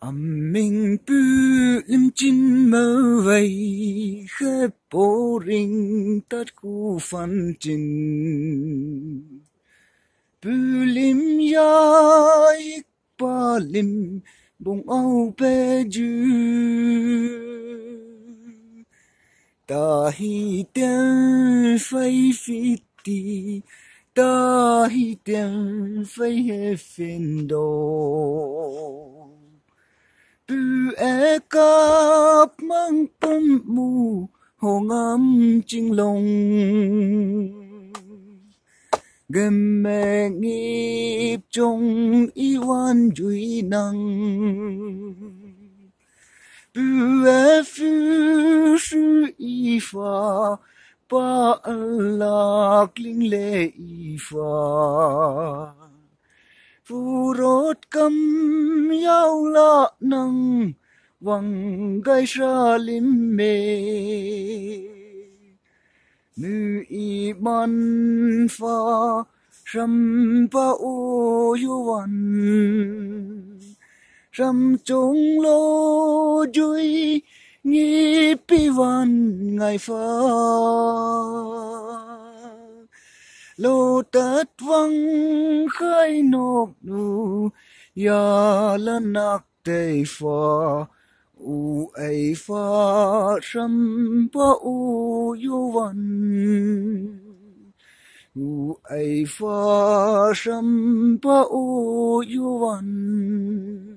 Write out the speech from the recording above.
âm min pu lim chín mơ vây khép bố ring tất khu phân chín Pu lim ya ik ba lim bông âu bê dư. Ta hi tên phây phi ti, ta hi tên phây hê phiên đồ mê cấp mang tâm mù hồ ngắm chinh lòng gần mẹ nghiệp trong y oan duy năng bù ế phu sư y pha ba lạc linh lệ y pha phù rốt cầm yêu lạ năng وانغاي شالمي مو إيمان فا شمبا أو يوان شم chung lô duy nghi pi văn ngài pha lô tết văng khai nộp nụ ya lân nạc tây pha 无爱法生，不无忧患。无爱法生，不无忧患。